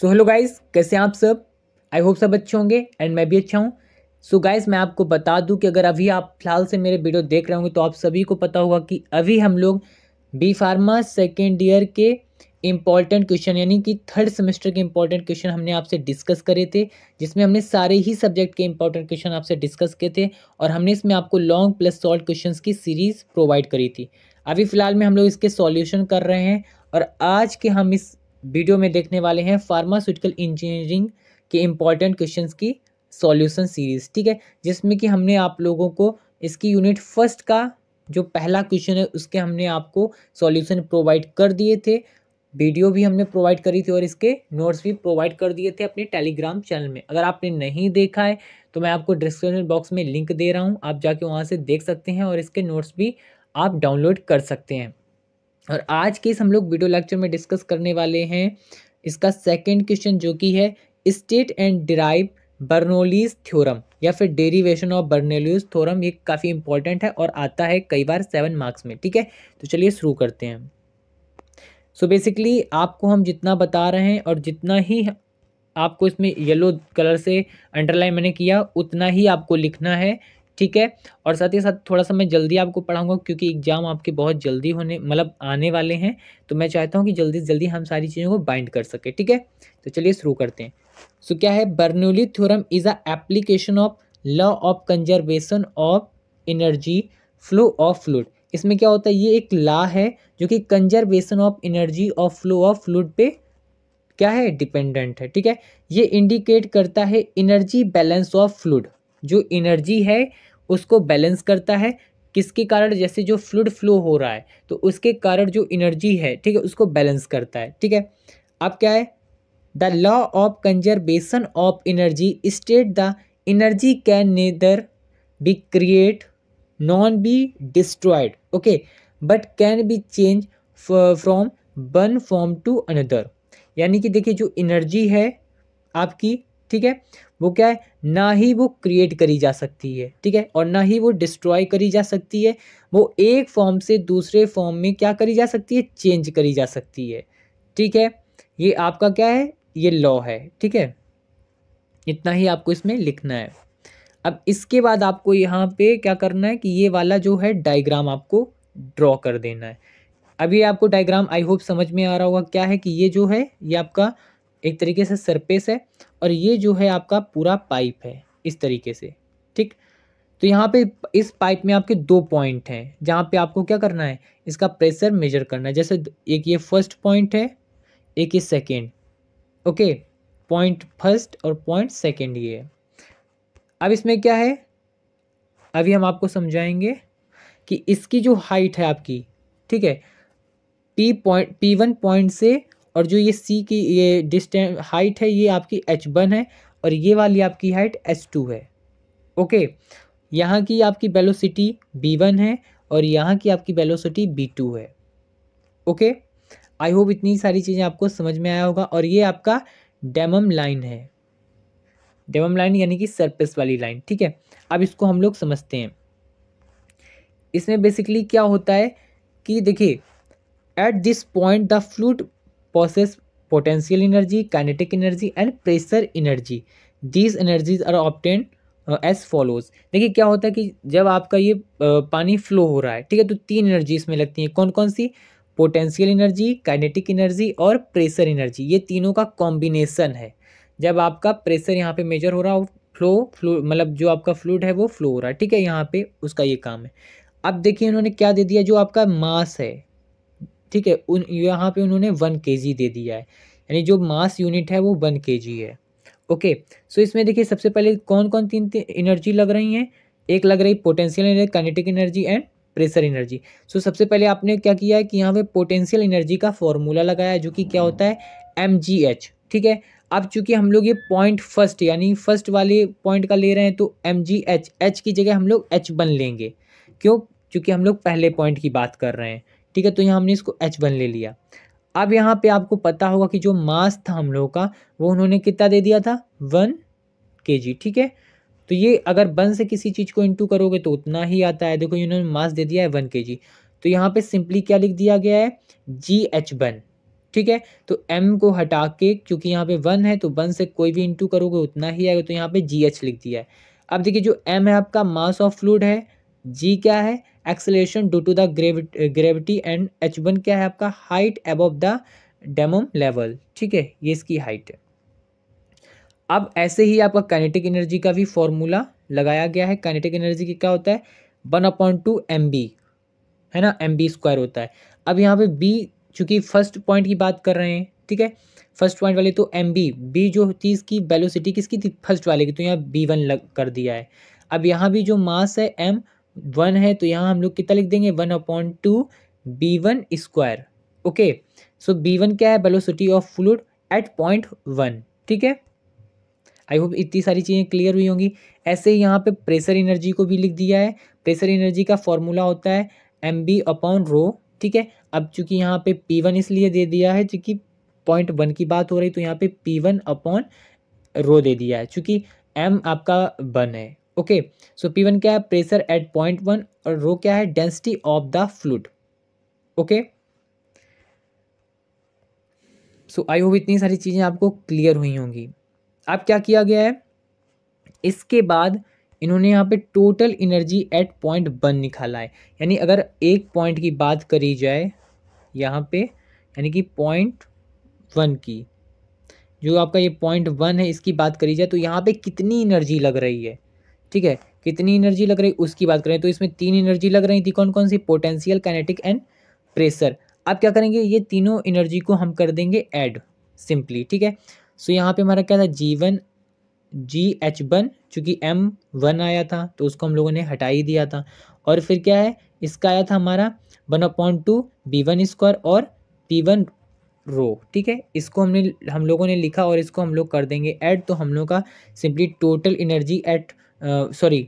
So hello guys कैसे आप सब आई होप सब अच्छे होंगे एंड मैं भी अच्छा हूँ सो गाइस मैं आपको बता दूँ कि अगर अभी आप फिलहाल से मेरे वीडियो देख रहे होंगे तो आप सभी को पता होगा कि अभी हम लोग बी फार्मा सेकेंड ईयर के इम्पॉर्टेंट क्वेश्चन यानी कि थर्ड सेमेस्टर के इम्पॉर्टेंट क्वेश्चन हमने आपसे डिस्कस करे थे जिसमें हमने सारे ही सब्जेक्ट के इम्पॉर्टेंट क्वेश्चन आपसे डिस्कस किए थे और हमने इसमें आपको लॉन्ग प्लस शॉर्ट क्वेश्चन की सीरीज़ प्रोवाइड करी थी अभी फ़िलहाल में हम लोग इसके सॉल्यूशन कर रहे हैं और आज के हम इस वीडियो में देखने वाले हैं फार्मास्यूटिकल इंजीनियरिंग के इम्पॉर्टेंट क्वेश्चन की सॉल्यूशन सीरीज ठीक है जिसमें कि हमने आप लोगों को इसकी यूनिट फर्स्ट का जो पहला क्वेश्चन है उसके हमने आपको सॉल्यूशन प्रोवाइड कर दिए थे वीडियो भी हमने प्रोवाइड करी थी और इसके नोट्स भी प्रोवाइड कर दिए थे अपने टेलीग्राम चैनल में अगर आपने नहीं देखा है तो मैं आपको डिस्क्रिप्शन बॉक्स में लिंक दे रहा हूँ आप जाके वहाँ से देख सकते हैं और इसके नोट्स भी आप डाउनलोड कर सकते हैं और आज के इस हम लोग वीडियो लेक्चर में डिस्कस करने वाले हैं इसका सेकेंड क्वेश्चन जो कि है state and derive Bernoulli's theorem या फिर डेरिवेशन ऑफ बर्नोलीज थ्योरम ये काफ़ी इंपॉर्टेंट है और आता है कई बार सेवन मार्क्स में ठीक है तो चलिए शुरू करते हैं सो so बेसिकली आपको हम जितना बता रहे हैं और जितना ही आपको इसमें येलो कलर से अंडरलाइन मैंने किया उतना ही आपको लिखना है ठीक है और साथ ही साथ थोड़ा सा मैं जल्दी आपको पढ़ाऊंगा क्योंकि एग्ज़ाम आपके बहुत जल्दी होने मतलब आने वाले हैं तो मैं चाहता हूँ कि जल्दी से जल्दी हम सारी चीज़ों को बाइंड कर सके ठीक है तो चलिए शुरू करते हैं सो so, क्या है Bernoulli theorem is a application of law of conservation of energy flow of fluid इसमें क्या होता है ये एक लॉ है जो कि conservation of energy of flow of fluid पे क्या है डिपेंडेंट है ठीक है ये इंडिकेट करता है एनर्जी बैलेंस ऑफ फ्लूड जो एनर्जी है उसको बैलेंस करता है किसके कारण जैसे जो फ्लूड फ्लो हो रहा है तो उसके कारण जो एनर्जी है ठीक है उसको बैलेंस करता है ठीक है अब क्या है the law of conservation of energy state the energy can neither be create nor be destroyed okay but can be change from one form to another यानी कि देखिए जो एनर्जी है आपकी ठीक है वो क्या है ना ही वो क्रिएट करी जा सकती है ठीक है और ना ही वो डिस्ट्रॉय करी जा सकती है वो एक फॉर्म से दूसरे फॉर्म में क्या करी जा सकती है चेंज करी जा सकती है ठीक है ये आपका क्या है ये लॉ है ठीक है इतना ही आपको इसमें लिखना है अब इसके बाद आपको यहाँ पे क्या करना है कि ये वाला जो है डायग्राम आपको ड्रॉ कर देना है अभी आपको डायग्राम आई होप समझ में आ रहा होगा क्या है कि ये जो है ये आपका एक तरीके से सरपेस है और ये जो है आपका पूरा पाइप है इस तरीके से ठीक तो यहाँ पे इस पाइप में आपके दो पॉइंट हैं जहाँ पे आपको क्या करना है इसका प्रेशर मेजर करना है जैसे एक ये फर्स्ट पॉइंट है एक ये सेकेंड ओके पॉइंट फर्स्ट और पॉइंट सेकेंड ये अब इसमें क्या है अभी हम आपको समझाएंगे कि इसकी जो हाइट है आपकी ठीक है P point P one point से और जो ये सी की ये डिस्टेंस हाइट है ये आपकी एच वन है और ये वाली आपकी हाइट एच टू है ओके यहाँ की आपकी वेलोसिटी बी वन है और यहाँ की आपकी वेलोसिटी बी टू है ओके आई होप इतनी सारी चीज़ें आपको समझ में आया होगा और ये आपका डेमम लाइन है डेमम लाइन यानी कि सरफेस वाली लाइन ठीक है अब इसको हम लोग समझते हैं इसमें बेसिकली क्या होता है कि देखिए at this point the fluid possess potential energy, kinetic energy and pressure energy. These energies are obtained as uh, follows देखिए क्या होता है कि जब आपका ये पानी फ्लो हो रहा है ठीक है तो तीन एनर्जी इसमें लगती हैं कौन कौन सी पोटेंशियल एनर्जी काइनेटिक एनर्जी और प्रेशर एनर्जी ये तीनों का कॉम्बिनेसन है जब आपका प्रेशर यहाँ पे मेजर हो रहा हो फ्लो फ्लो मतलब जो आपका फ्लूड है वो फ्लो हो रहा है ठीक है यहाँ पे उसका ये काम है अब देखिए इन्होंने क्या दे दिया जो आपका मास है ठीक है उन यहाँ पे उन्होंने वन के दे दिया है यानी जो मास यूनिट है वो वन के है ओके सो इसमें देखिए सबसे पहले कौन कौन तीन एनर्जी लग रही हैं एक लग रही potential energy kinetic energy and pressure energy so सबसे पहले आपने क्या किया है कि यहाँ पे पोटेंशियल एनर्जी का फॉर्मूला लगाया जो कि क्या होता है एम ठीक है अब चूंकि हम लोग ये पॉइंट फर्स्ट यानी फर्स्ट वाले पॉइंट का ले रहे हैं तो एम जी एच एच की जगह हम लोग एच बन लेंगे क्यों चूंकि हम लोग पहले पॉइंट की बात कर रहे हैं ठीक है तो यहाँ हमने इसको एच वन ले लिया अब यहाँ पे आपको पता होगा कि जो मास था हम लोगों का वो उन्होंने कितना दे दिया था वन के जी ठीक है तो ये अगर वन से किसी चीज़ को इंटू करोगे तो उतना ही आता है देखो इन्होंने मास दे दिया है वन के जी तो यहाँ पे सिंपली क्या लिख दिया गया है जी एच वन ठीक है तो एम को हटा के क्योंकि यहाँ पे वन है तो वन से कोई भी इंटू करोगे उतना ही आएगा तो यहाँ पे जी एच लिख दिया है अब देखिए जो एम है आपका मास ऑफ फ्लूड है जी क्या है acceleration due to the gravity and H one क्या है आपका height above the datum level ठीक है ये इसकी हाइट है अब ऐसे ही आपका काइनेटिक एनर्जी का भी फॉर्मूला लगाया गया है काइनेटिक एनर्जी की क्या होता है one upon two M V है ना एम बी स्क्वायर होता है अब यहाँ पे बी चूँकि फर्स्ट पॉइंट की बात कर रहे हैं ठीक है फर्स्ट पॉइंट वाले तो एम बी बी जो थी इसकी वेलोसिटी किसकी थी फर्स्ट वाले की तो यहाँ बी वन लग कर दिया है अब यहाँ भी जो मास है एम वन है तो यहाँ हम लोग कितना लिख देंगे one upon two V one square okay so V one क्या है velocity of fluid at point one ठीक है आई होप इतनी सारी चीज़ें क्लियर हुई होंगी ऐसे ही यहाँ पे प्रेशर एनर्जी को भी लिख दिया है प्रेशर एनर्जी का फॉर्मूला होता है एम बी अपॉन रो ठीक है अब चूंकि यहाँ पे पी वन इसलिए दे दिया है चूंकि पॉइंट वन की बात हो रही तो यहाँ पे पी वन अपॉन रो दे दिया है चूंकि एम आपका वन है ओके सो पी वन क्या है प्रेशर एट पॉइंट वन और रो क्या है density of the fluid okay so I hope इतनी सारी चीज़ें आपको क्लियर हुई होंगी अब क्या किया गया है इसके बाद इन्होंने यहाँ पे total energy at point one निकाला है यानी अगर एक पॉइंट की बात करी जाए यहाँ पे यानी कि पॉइंट वन की जो आपका ये पॉइंट वन है इसकी बात करी जाए तो यहाँ पे कितनी एनर्जी लग रही है ठीक है कितनी एनर्जी लग रही उसकी बात करें तो इसमें तीन एनर्जी लग रही थी कौन कौन सी पोटेंशियल कैनेटिक एंड प्रेशर अब क्या करेंगे ये तीनों एनर्जी को हम कर देंगे ऐड सिंपली ठीक है सो यहाँ पे हमारा क्या था G one G H one चूँकि एम वन आया था तो उसको हम लोगों ने हटा ही दिया था और फिर क्या है इसका आया था हमारा one upon two V one square और पी वन रो ठीक है इसको हमने हम लोगों ने लिखा और इसको हम लोग कर देंगे ऐड तो हम लोग का simply total energy at sorry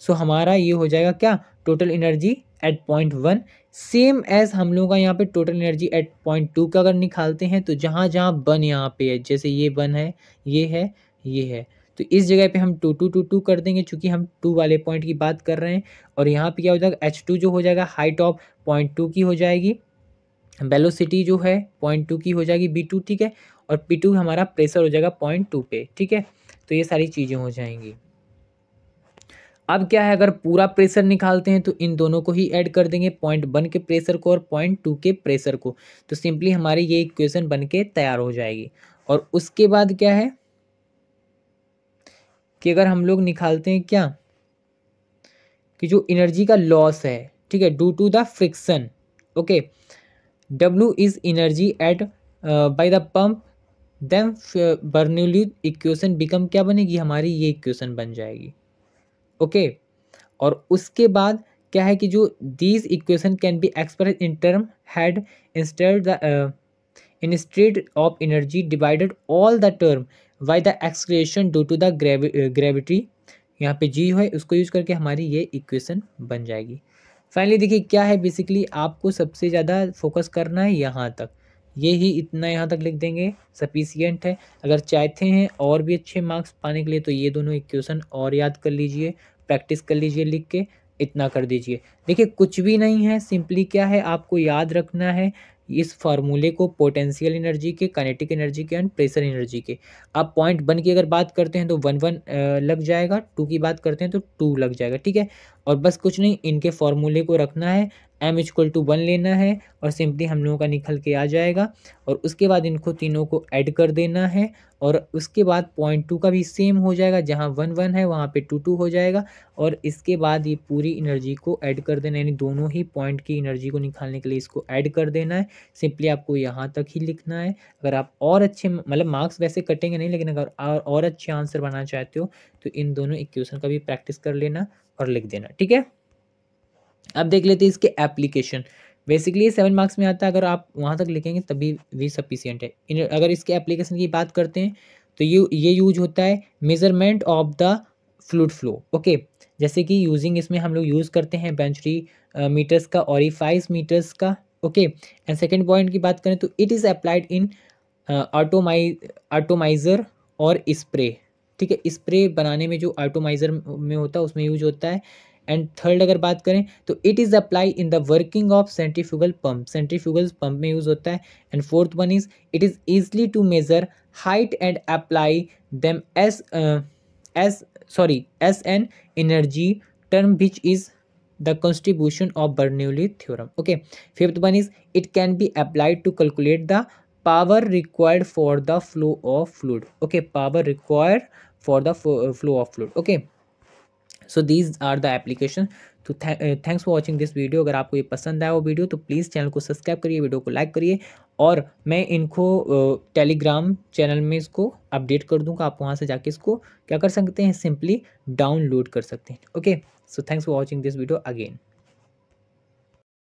so हमारा ये हो जाएगा क्या total energy at point one same as हम लोग का यहाँ पे total energy at point two का अगर निकालते हैं तो जहाँ जहाँ बन यहाँ पे है जैसे ये बन है ये है ये है तो इस जगह पे हम टू टू टू टू कर देंगे चूँकि हम टू वाले पॉइंट की बात कर रहे हैं और यहाँ पे क्या हो जाएगा एच टू जो हो जाएगा हाइट ऑफ पॉइंट टू की हो जाएगी वेलोसिटी जो है पॉइंट टू की हो जाएगी बी टू ठीक है और पी टू हमारा प्रेशर हो जाएगा पॉइंट टू पे ठीक है तो ये सारी चीज़ें हो जाएंगी अब क्या है अगर पूरा प्रेशर निकालते हैं तो इन दोनों को ही ऐड कर देंगे पॉइंट वन के प्रेशर को और पॉइंट टू के प्रेशर को तो सिंपली हमारी ये इक्वेशन बन के तैयार हो जाएगी और उसके बाद क्या है कि अगर हम लोग निकालते हैं क्या कि जो एनर्जी का लॉस है ठीक है due to the friction okay W is energy at by the pump then Bernoulli equation become क्या बनेगी हमारी ये इक्वेशन बन जाएगी ओके और उसके बाद क्या है कि जो these equation can be express in term head instead the state of energy divided all the term by the acceleration due to the gravity यहाँ पे जी है उसको यूज करके हमारी ये इक्वेशन बन जाएगी फाइनली देखिए क्या है बेसिकली आपको सबसे ज़्यादा फोकस करना है यहाँ तक ये ही इतना यहाँ तक लिख देंगे सफिसियंट है अगर चाहते हैं और भी अच्छे मार्क्स पाने के लिए तो ये दोनों इक्वेशन और याद कर लीजिए प्रैक्टिस कर लीजिए लिख के इतना कर दीजिए देखिए कुछ भी नहीं है सिंपली क्या है आपको याद रखना है इस फार्मूले को पोटेंशियल एनर्जी के कनेटिक एनर्जी के एंड प्रेशर एनर्जी के आप पॉइंट वन की अगर बात करते हैं तो वन वन लग जाएगा टू की बात करते हैं तो टू लग जाएगा ठीक है और बस कुछ नहीं इनके फार्मूले को रखना है एम इजक्वल टू वन लेना है और सिंपली हम लोगों का निकल के आ जाएगा और उसके बाद इनको तीनों को ऐड कर देना है और उसके बाद पॉइंट टू का भी सेम हो जाएगा जहाँ वन वन है वहाँ पे टू टू हो जाएगा और इसके बाद ये पूरी एनर्जी को ऐड कर देना यानी दोनों ही पॉइंट की एनर्जी को निकालने के लिए इसको ऐड कर देना है सिंपली आपको यहाँ तक ही लिखना है अगर आप और अच्छे मतलब मार्क्स वैसे कटेंगे नहीं लेकिन अगर और अच्छे आंसर बनाना चाहते हो तो इन दोनों इक्वेशन का भी प्रैक्टिस कर लेना और लिख देना ठीक है अब देख लेते हैं इसके एप्लीकेशन बेसिकली ये सेवन मार्क्स में आता है अगर आप वहाँ तक लिखेंगे तभी भी सफिशियंट है अगर इसके एप्लीकेशन की बात करते हैं तो ये ये यूज होता है measurement of the fluid flow okay जैसे कि यूजिंग इसमें हम लोग यूज़ करते हैं बेंचरी मीटर्स का फाइव मीटर्स का ओके एंड सेकेंड पॉइंट की बात करें तो इट इज़ अप्लाइड इन ऑटोमाइ ऑटोमाइज़र और स्प्रे ठीक है स्प्रे बनाने में जो ऑटोमाइज़र में होता है उसमें यूज होता है एंड थर्ड अगर बात करें तो it is apply in the working of centrifugal pump centrifugal pump में यूज होता है and fourth one is it is easily to measure height and apply them as as sorry as an energy term which is the constitution of Bernoulli theorem okay fifth one is it can be applied to calculate the power required for the flow of fluid okay power required for the flow of fluid okay so these are the application तो thanks for watching this video अगर आपको ये पसंद आया वो video तो please channel को subscribe करिए वीडियो को लाइक करिए और मैं इनको टेलीग्राम चैनल में इसको अपडेट कर दूँगा आप वहाँ से जाके इसको क्या कर सकते हैं सिंपली डाउनलोड कर सकते हैं okay so thanks for watching this video again